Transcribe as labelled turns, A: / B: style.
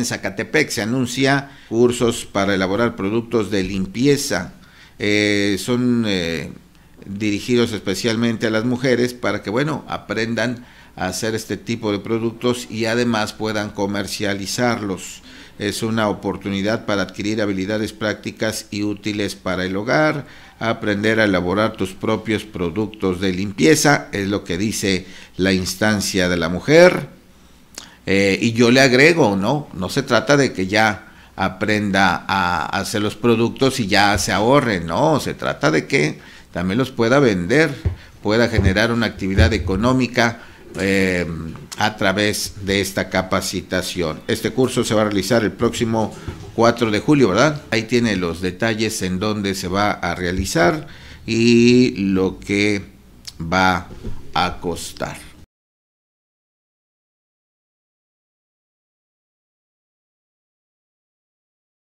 A: en Zacatepec se anuncia cursos para elaborar productos de limpieza. Eh, son eh, dirigidos especialmente a las mujeres para que, bueno, aprendan a hacer este tipo de productos y además puedan comercializarlos. Es una oportunidad para adquirir habilidades prácticas y útiles para el hogar, aprender a elaborar tus propios productos de limpieza, es lo que dice la instancia de la mujer. Eh, y yo le agrego, ¿no? No se trata de que ya aprenda a hacer los productos y ya se ahorre, no, se trata de que también los pueda vender, pueda generar una actividad económica eh, a través de esta capacitación. Este curso se va a realizar el próximo 4 de julio, ¿verdad? Ahí tiene los detalles en dónde se va a realizar y lo que va a
B: costar.